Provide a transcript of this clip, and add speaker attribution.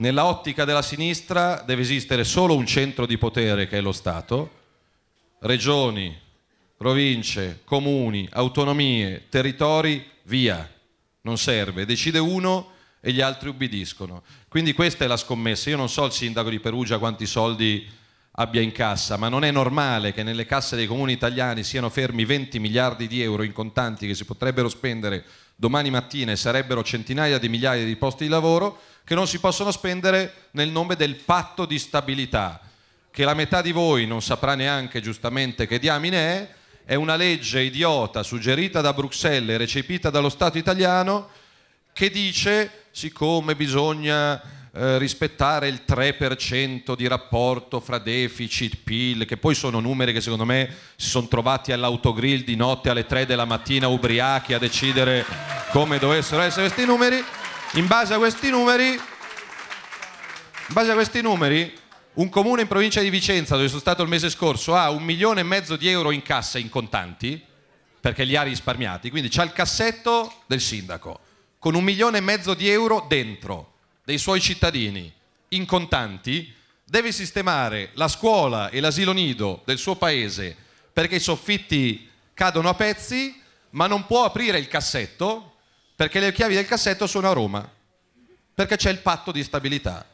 Speaker 1: Nella ottica della sinistra deve esistere solo un centro di potere che è lo Stato, regioni, province, comuni, autonomie, territori, via, non serve, decide uno e gli altri ubbidiscono. Quindi questa è la scommessa, io non so il sindaco di Perugia quanti soldi abbia in cassa, ma non è normale che nelle casse dei comuni italiani siano fermi 20 miliardi di euro in contanti che si potrebbero spendere domani mattina e sarebbero centinaia di migliaia di posti di lavoro che non si possono spendere nel nome del patto di stabilità, che la metà di voi non saprà neanche giustamente che diamine è, è una legge idiota suggerita da Bruxelles e recepita dallo Stato italiano che dice siccome bisogna eh, rispettare il 3% di rapporto fra deficit, PIL, che poi sono numeri che secondo me si sono trovati all'autogrill di notte alle 3 della mattina ubriachi a decidere come dovessero essere questi numeri. In base a questi numeri, in base a questi numeri un comune in provincia di Vicenza, dove sono stato il mese scorso, ha un milione e mezzo di euro in cassa in contanti, perché li ha risparmiati, quindi c'ha il cassetto del sindaco, con un milione e mezzo di euro dentro, dei suoi cittadini, in contanti, deve sistemare la scuola e l'asilo nido del suo paese, perché i soffitti cadono a pezzi, ma non può aprire il cassetto perché le chiavi del cassetto sono a Roma, perché c'è il patto di stabilità.